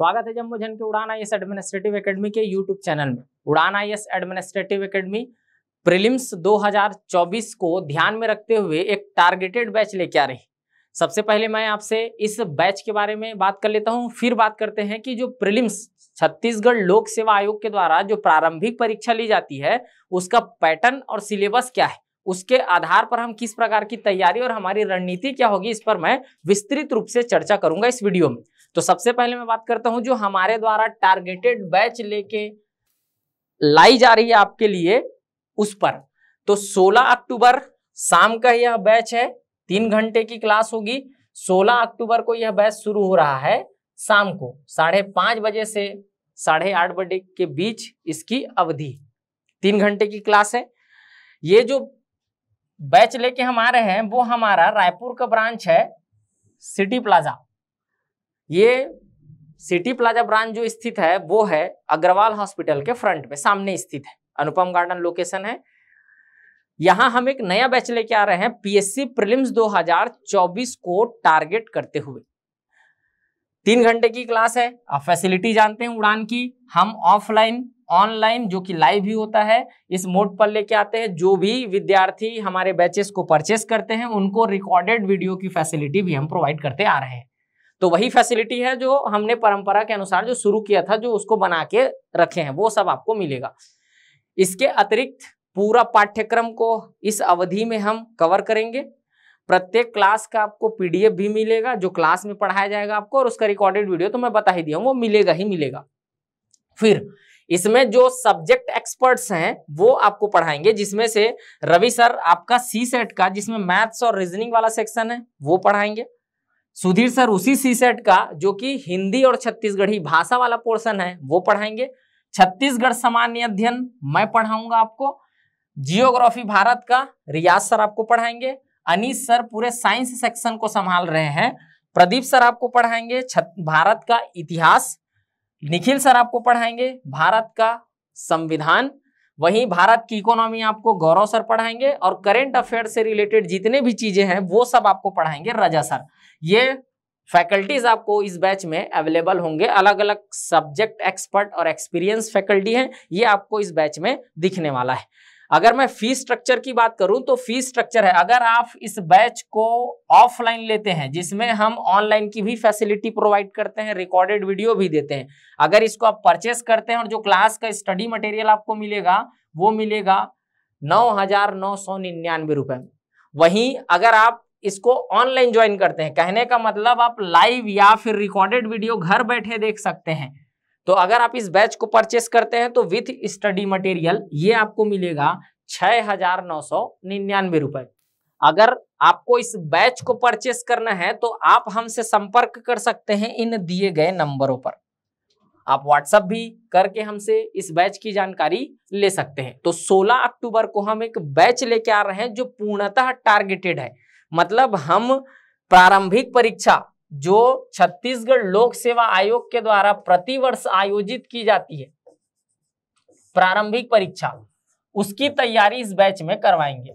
स्वागत है जम्मू झन के उड़ान आई एडमिनिस्ट्रेटिव एकेडमी के यूट्यूब चैनल में Udaan I administrative academy prelims 2024 को ध्यान में रखते हुए एक टारगेटेड बैच लेके आ रही सबसे पहले मैं आपसे इस बैच के बारे में बात कर लेता हूं फिर बात करते हैं कि जो प्रिलिम्स छत्तीसगढ़ लोक सेवा आयोग के द्वारा जो प्रारंभिक परीक्षा ली जाती है उसका पैटर्न और सिलेबस क्या है उसके आधार पर हम किस प्रकार की तैयारी और हमारी रणनीति क्या होगी इस पर मैं विस्तृत रूप से चर्चा करूंगा इस वीडियो में तो सबसे पहले मैं बात करता हूं जो हमारे द्वारा टारगेटेड बैच लेके लाई जा रही है आपके लिए उस पर तो 16 अक्टूबर शाम का यह बैच है तीन घंटे की क्लास होगी 16 अक्टूबर को यह बैच शुरू हो रहा है शाम को साढ़े पांच बजे से साढ़े आठ बजे के बीच इसकी अवधि तीन घंटे की क्लास है ये जो बैच लेके हम आ रहे हैं वो हमारा रायपुर का ब्रांच है सिटी प्लाजा ये सिटी प्लाजा ब्रांच जो स्थित है वो है अग्रवाल हॉस्पिटल के फ्रंट पे सामने स्थित है अनुपम गार्डन लोकेशन है यहां हम एक नया बैच लेके आ रहे हैं पीएससी प्रीलिम्स 2024 को टारगेट करते हुए तीन घंटे की क्लास है आप फैसिलिटी जानते हैं उड़ान की हम ऑफलाइन ऑनलाइन जो कि लाइव भी होता है इस मोड पर लेके आते हैं जो भी विद्यार्थी हमारे बैचेस को परचेस करते हैं उनको रिकॉर्डेड वीडियो की फैसिलिटी भी हम प्रोवाइड करते आ रहे हैं तो वही फैसिलिटी है जो हमने परंपरा के अनुसार जो शुरू किया था जो उसको बना के रखे हैं वो सब आपको मिलेगा इसके अतिरिक्त पूरा पाठ्यक्रम को इस अवधि में हम कवर करेंगे प्रत्येक क्लास का आपको पीडीएफ भी मिलेगा जो क्लास में पढ़ाया जाएगा आपको और उसका रिकॉर्डेड वीडियो तो मैं बता ही दिया हूँ वो मिलेगा ही मिलेगा फिर इसमें जो सब्जेक्ट एक्सपर्ट्स हैं वो आपको पढ़ाएंगे जिसमें से रवि सर आपका सी सेट का जिसमें मैथ्स और रीजनिंग वाला सेक्शन है वो पढ़ाएंगे सुधीर सर उसी सी सेट का जो कि हिंदी और छत्तीसगढ़ी भाषा वाला पोर्शन है वो पढ़ाएंगे छत्तीसगढ़ सामान्य अध्ययन मैं पढ़ाऊंगा आपको जियोग्राफी भारत का रियाज सर आपको पढ़ाएंगे अनिश सर पूरे साइंस सेक्शन को संभाल रहे हैं प्रदीप सर आपको पढ़ाएंगे भारत का इतिहास निखिल सर आपको पढ़ाएंगे भारत का संविधान वहीं भारत की इकोनॉमी आपको गौरव सर पढ़ाएंगे और करेंट अफेयर से रिलेटेड जितने भी चीजें हैं वो सब आपको पढ़ाएंगे रजा सर ये फैकल्टीज आपको इस बैच में अवेलेबल होंगे अलग अलग सब्जेक्ट एक्सपर्ट और एक्सपीरियंस फैकल्टी हैं ये आपको इस बैच में दिखने वाला है अगर मैं फीस स्ट्रक्चर की बात करूं तो फीस स्ट्रक्चर है अगर आप इस बैच को ऑफलाइन लेते हैं जिसमें हम ऑनलाइन की भी फैसिलिटी प्रोवाइड करते हैं रिकॉर्डेड वीडियो भी देते हैं अगर इसको आप परचेस करते हैं और जो क्लास का स्टडी मटेरियल आपको मिलेगा वो मिलेगा नौ हजार नौ सौ निन्यानवे रुपए वहीं अगर आप इसको ऑनलाइन ज्वाइन करते हैं कहने का मतलब आप लाइव या फिर रिकॉर्डेड वीडियो घर बैठे देख सकते हैं तो अगर आप इस बैच को परचेस करते हैं तो विथ स्टडी मटेरियल ये आपको मिलेगा छह हजार नौ सौ निन्यानवे रुपए अगर आपको इस बैच को परचेस करना है तो आप हमसे संपर्क कर सकते हैं इन दिए गए नंबरों पर आप व्हाट्सअप भी करके हमसे इस बैच की जानकारी ले सकते हैं तो 16 अक्टूबर को हम एक बैच लेके आ रहे हैं जो पूर्णतः टारगेटेड है मतलब हम प्रारंभिक परीक्षा जो छत्तीसगढ़ लोक सेवा आयोग के द्वारा प्रतिवर्ष आयोजित की जाती है प्रारंभिक परीक्षा उसकी तैयारी इस बैच में करवाएंगे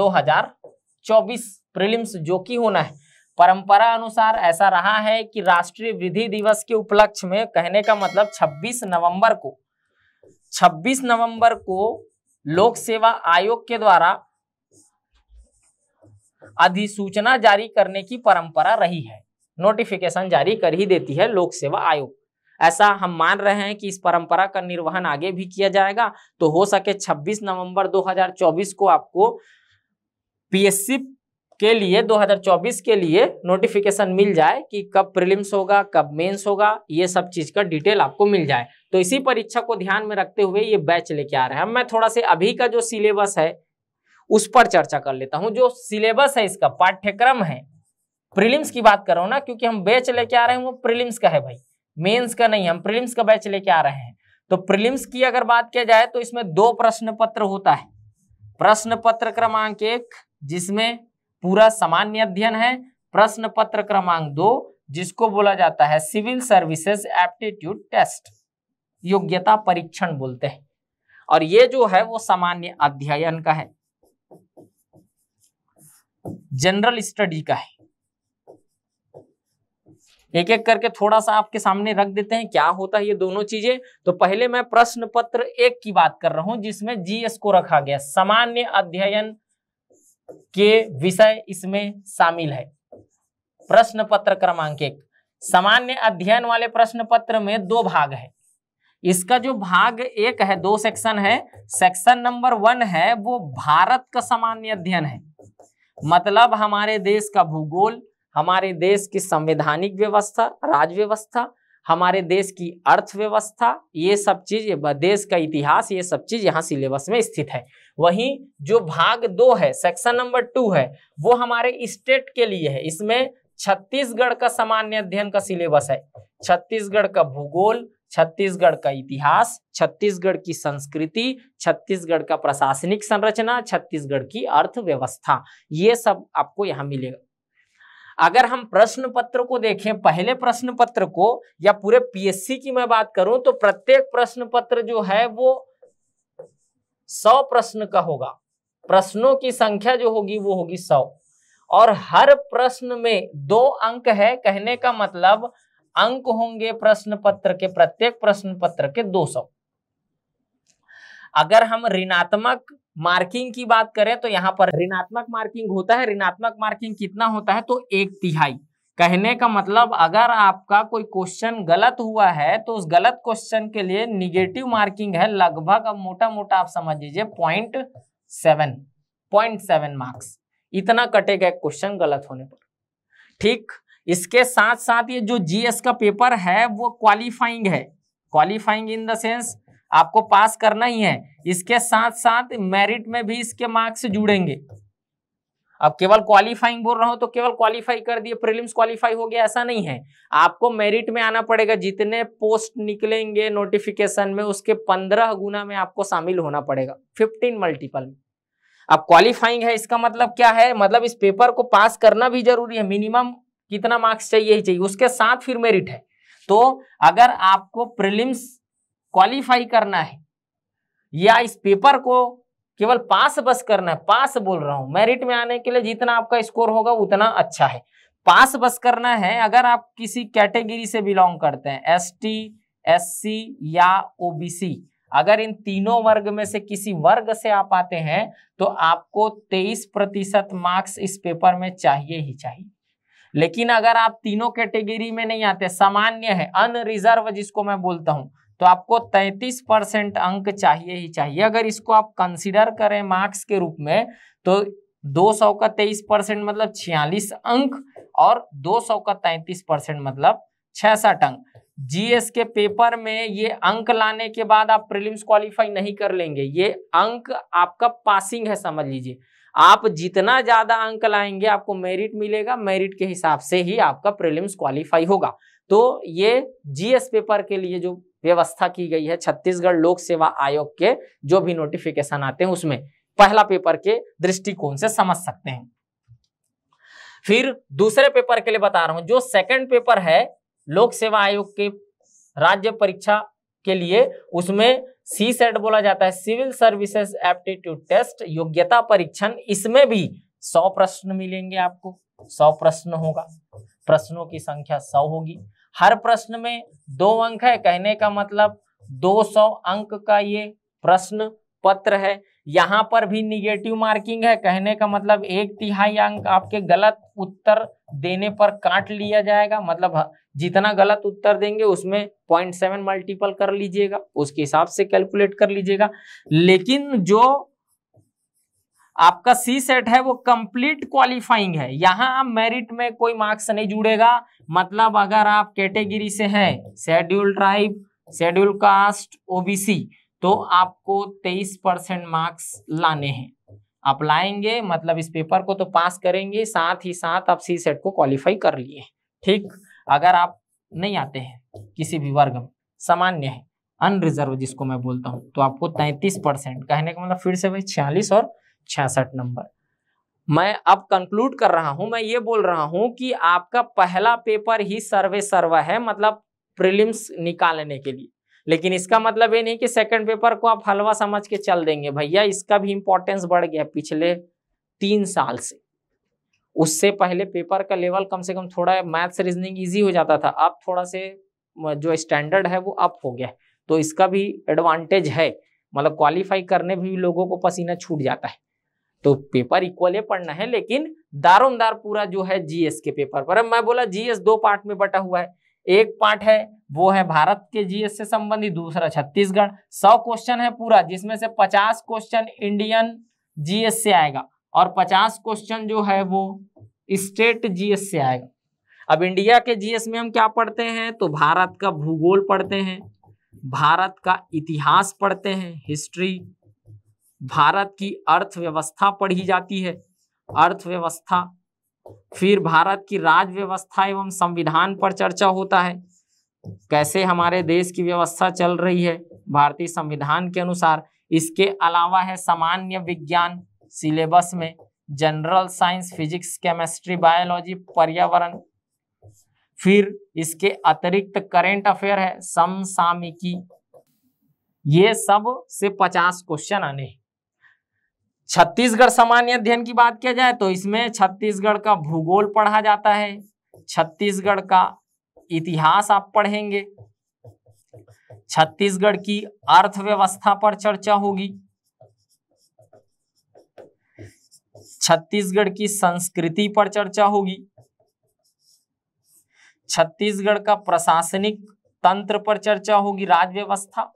2024 प्रीलिम्स जो कि होना है परंपरा अनुसार ऐसा रहा है कि राष्ट्रीय विधि दिवस के उपलक्ष्य में कहने का मतलब 26 नवंबर को 26 नवंबर को लोक सेवा आयोग के द्वारा अधिसूचना जारी करने की परंपरा रही है नोटिफिकेशन जारी कर ही देती है लोक सेवा आयोग ऐसा हम मान रहे हैं कि इस परंपरा का निर्वहन आगे भी किया जाएगा तो हो सके 26 नवंबर 2024 को आपको पीएससी के लिए 2024 के लिए नोटिफिकेशन मिल जाए कि कब प्रीलिम्स होगा कब मेंस होगा ये सब चीज का डिटेल आपको मिल जाए तो इसी परीक्षा को ध्यान में रखते हुए ये बैच लेके आ रहे हैं मैं थोड़ा से अभी का जो सिलेबस है उस पर चर्चा कर लेता हूँ जो सिलेबस है इसका पाठ्यक्रम है प्रीलिम्स की बात करो ना क्योंकि हम बैच लेके आ रहे हैं वो प्रीलिम्स का है भाई मेंस का नहीं हम प्रीलिम्स का बैच लेके आ रहे हैं तो प्रीलिम्स की अगर बात किया जाए तो इसमें दो प्रश्न पत्र होता है प्रश्न पत्र क्रमांक एक जिसमें पूरा सामान्य अध्ययन है प्रश्न पत्र क्रमांक दो जिसको बोला जाता है सिविल सर्विसेज एप्टीट्यूड टेस्ट योग्यता परीक्षण बोलते हैं और ये जो है वो सामान्य अध्ययन का है जनरल स्टडी का है एक एक करके थोड़ा सा आपके सामने रख देते हैं क्या होता है ये दोनों चीजें तो पहले मैं प्रश्न पत्र एक की बात कर रहा हूं जिसमें जीएस को रखा गया सामान्य अध्ययन के विषय इसमें शामिल है प्रश्न पत्र क्रमांक एक सामान्य अध्ययन वाले प्रश्न पत्र में दो भाग है इसका जो भाग एक है दो सेक्शन है सेक्शन नंबर वन है वो भारत का सामान्य अध्ययन है मतलब हमारे देश का भूगोल हमारे देश की संवैधानिक व्यवस्था राज व्यवस्था हमारे देश की अर्थव्यवस्था ये सब चीज देश का इतिहास ये सब चीज यहाँ सिलेबस में स्थित है वहीं जो भाग दो है सेक्शन नंबर टू है वो हमारे स्टेट के लिए है इसमें छत्तीसगढ़ का सामान्य अध्ययन का सिलेबस है छत्तीसगढ़ का भूगोल छत्तीसगढ़ का इतिहास छत्तीसगढ़ की संस्कृति छत्तीसगढ़ का प्रशासनिक संरचना छत्तीसगढ़ की अर्थव्यवस्था ये सब आपको यहाँ मिलेगा अगर हम प्रश्न पत्र को देखें पहले प्रश्न पत्र को या पूरे पीएससी की मैं बात करूं तो प्रत्येक प्रश्न पत्र जो है वो सौ प्रश्न का होगा प्रश्नों की संख्या जो होगी वो होगी सौ और हर प्रश्न में दो अंक है कहने का मतलब अंक होंगे प्रश्न पत्र के प्रत्येक प्रश्न पत्र के 200 अगर हम ऋणात्मक मार्किंग की बात करें तो यहाँ पर ऋणात्मक मार्किंग होता है ऋणात्मक मार्किंग कितना होता है तो एक तिहाई कहने का मतलब अगर आपका कोई क्वेश्चन गलत हुआ है तो उस गलत क्वेश्चन के लिए निगेटिव मार्किंग है लगभग अब मोटा मोटा आप समझ लीजिए point seven point seven marks इतना कटेगा क्वेश्चन गलत होने पर ठीक इसके साथ साथ ये जो जीएस का पेपर है वो क्वालिफाइंग है क्वालिफाइंग इन द सेंस आपको पास करना ही है इसके साथ साथ मेरिट में भी इसके मार्क्स जुड़ेंगे अब केवल क्वालिफाइंग बोल रहा हूं तो केवल क्वालिफाई कर दिए प्रीलिम्स क्वालिफाई हो गया ऐसा नहीं है आपको मेरिट में आना पड़ेगा जितने पोस्ट निकलेंगे नोटिफिकेशन में उसके पंद्रह गुना में आपको शामिल होना पड़ेगा फिफ्टीन मल्टीपल में अब क्वालिफाइंग है इसका मतलब क्या है मतलब इस पेपर को पास करना भी जरूरी है मिनिमम कितना मार्क्स चाहिए ही चाहिए उसके साथ फिर मेरिट है तो अगर आपको प्रिलिम्स क्वालिफाई करना है या इस पेपर को केवल पास बस करना है पास बोल रहा हूं मेरिट में आने के लिए जितना आपका स्कोर होगा उतना अच्छा है पास बस करना है अगर आप किसी कैटेगरी से बिलोंग करते हैं एस टी एस सी या ओबीसी अगर इन तीनों वर्ग में से किसी वर्ग से आप आते हैं तो आपको 23 प्रतिशत मार्क्स इस पेपर में चाहिए ही चाहिए लेकिन अगर आप तीनों कैटेगरी में नहीं आते सामान्य है अनरिजर्व जिसको मैं बोलता हूं तो आपको 33 परसेंट अंक चाहिए ही चाहिए अगर इसको आप कंसिडर करें मार्क्स के रूप में तो 200 का 23 परसेंट मतलब 46 अंक और 200 का 33 परसेंट मतलब छसठ अंक जीएस के पेपर में ये अंक लाने के बाद आप प्रीलिम्स क्वालिफाई नहीं कर लेंगे ये अंक आपका पासिंग है समझ लीजिए आप जितना ज्यादा अंक लाएंगे आपको मेरिट मिलेगा मेरिट के हिसाब से ही आपका प्रीलिम्स क्वालिफाई होगा तो ये जीएस पेपर के लिए जो व्यवस्था की गई है छत्तीसगढ़ लोक सेवा आयोग के जो भी नोटिफिकेशन आते हैं उसमें पहला पेपर के दृष्टिकोण से समझ सकते हैं फिर दूसरे पेपर के लिए बता रहा हूं जो सेकंड पेपर है लोक सेवा आयोग के राज्य परीक्षा के लिए उसमें सी सेट e बोला जाता है सिविल सर्विसेज एप्टीट्यूड टेस्ट योग्यता परीक्षण इसमें भी सौ प्रश्न मिलेंगे आपको सौ प्रश्न होगा प्रश्नों की संख्या सौ होगी हर प्रश्न में दो अंक है कहने का मतलब 200 अंक का ये प्रश्न पत्र है यहाँ पर भी निगेटिव मार्किंग है कहने का मतलब एक तिहाई अंक आपके गलत उत्तर देने पर काट लिया जाएगा मतलब जितना गलत उत्तर देंगे उसमें पॉइंट सेवन मल्टीपल कर लीजिएगा उसके हिसाब से कैलकुलेट कर लीजिएगा लेकिन जो आपका सी सेट है वो कंप्लीट क्वालिफाइंग है यहाँ मेरिट में कोई मार्क्स नहीं जुड़ेगा मतलब अगर आप कैटेगरी से हैं schedule tribe schedule caste OBC तो आपको 23 परसेंट मार्क्स लाने हैं आप लाएंगे मतलब इस पेपर को तो पास करेंगे साथ ही साथ आप सी सेट को क्वालिफाई कर लिए ठीक अगर आप नहीं आते हैं किसी भी वर्ग में सामान्य है अनरिजर्व जिसको मैं बोलता हूँ तो आपको तैतीस परसेंट कहने का मतलब फिर से भाई छियालीस और छियासठ नंबर मैं अब कंक्लूड कर रहा हूं मैं ये बोल रहा हूं कि आपका पहला पेपर ही सर्वे सर्वा है मतलब प्रिलिम्स निकालने के लिए लेकिन इसका मतलब ये नहीं कि सेकंड पेपर को आप हलवा समझ के चल देंगे भैया इसका भी इंपॉर्टेंस बढ़ गया पिछले तीन साल से उससे पहले पेपर का लेवल कम से कम थोड़ा मैथ्स रीजनिंग इजी हो जाता था अब थोड़ा से जो स्टैंडर्ड है वो अप हो गया तो इसका भी एडवांटेज है मतलब क्वालिफाई करने भी लोगों को पसीना छूट जाता है तो पेपर इक्वल है पढ़ना है लेकिन दारोमदार पूरा जो है जीएस के पेपर पर अब मैं बोला जीएस दो पार्ट में बटा हुआ है एक पार्ट है वो है भारत के जीएस से संबंधित दूसरा छत्तीसगढ़ सौ क्वेश्चन है पूरा जिसमें से पचास क्वेश्चन इंडियन जीएस से आएगा और पचास क्वेश्चन जो है वो स्टेट जीएस से आएगा अब इंडिया के जीएस में हम क्या पढ़ते हैं तो भारत का भूगोल पढ़ते हैं भारत का इतिहास पढ़ते हैं हिस्ट्री भारत की अर्थव्यवस्था पढ़ी जाती है अर्थव्यवस्था फिर भारत की राज्य व्यवस्था एवं संविधान पर चर्चा होता है कैसे हमारे देश की व्यवस्था चल रही है भारतीय संविधान के अनुसार इसके अलावा है सामान्य विज्ञान सिलेबस में general science physics chemistry biology पर्यावरण फिर इसके अतिरिक्त करेंट अफेयर है समसामयिकी ये सब से पचास क्वेश्चन आने हैं छत्तीसगढ़ सामान्य अध्ययन की बात किया जाए तो इसमें छत्तीसगढ़ का भूगोल पढ़ा जाता है छत्तीसगढ़ का इतिहास आप पढ़ेंगे छत्तीसगढ़ की अर्थव्यवस्था पर चर्चा होगी छत्तीसगढ़ की संस्कृति पर चर्चा होगी छत्तीसगढ़ का प्रशासनिक तंत्र पर चर्चा होगी राज्य व्यवस्था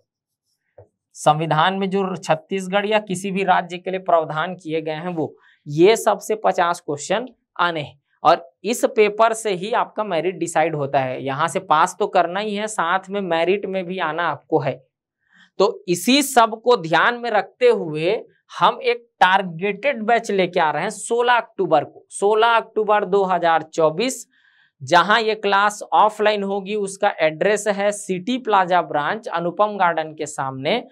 संविधान में जो छत्तीसगढ़ या किसी भी राज्य के लिए प्रावधान किए गए हैं वो ये सबसे पचास क्वेश्चन आने हैं और इस पेपर से ही आपका मेरिट डिसाइड होता है यहाँ से पास तो करना ही है साथ में मेरिट में भी आना आपको है तो इसी सब को ध्यान में रखते हुए हम एक टारगेटेड बैच लेके आ रहे हैं 16 अक्टूबर को 16 अक्टूबर 2024 जहां ये क्लास ऑफलाइन होगी उसका एड्रेस है city plaza branch Anupam garden के सामने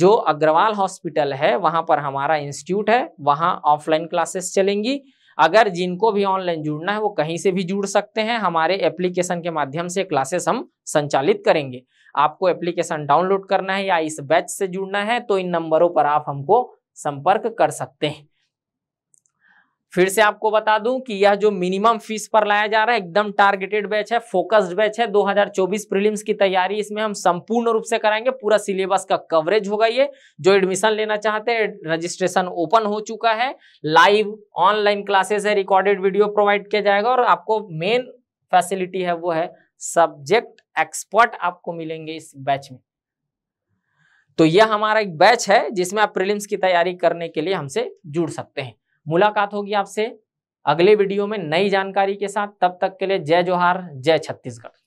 जो अग्रवाल हॉस्पिटल है वहां पर हमारा इंस्टीट्यूट है वहां ऑफलाइन क्लासेस चलेंगी अगर जिनको भी ऑनलाइन जुड़ना है वो कहीं से भी जुड़ सकते हैं हमारे एप्लीकेशन के माध्यम से क्लासेस हम संचालित करेंगे आपको एप्लीकेशन डाउनलोड करना है या इस बैच से जुड़ना है तो इन नंबरों पर आप हमको संपर्क कर सकते हैं फिर से आपको बता दूं कि यह जो मिनिमम फीस पर लाया जा रहा है एकदम टारगेटेड बैच है फोकस्ड बैच है 2024 प्रीलिम्स की तैयारी इसमें हम संपूर्ण रूप से कराएंगे पूरा सिलेबस का कवरेज होगा ये जो एडमिशन लेना चाहते हैं रजिस्ट्रेशन ओपन हो चुका है लाइव ऑनलाइन क्लासेस है रिकॉर्डेड वीडियो प्रोवाइड किया जाएगा और आपको मेन फैसिलिटी है वो है सब्जेक्ट एक्सपर्ट आपको मिलेंगे इस बैच में तो यह हमारा एक बैच है जिसमें आप प्रिलिम्स की तैयारी करने के लिए हमसे जुड़ सकते हैं मुलाकात होगी आपसे अगले वीडियो में नई जानकारी के साथ तब तक के लिए जय जोहार जय छत्तीसगढ़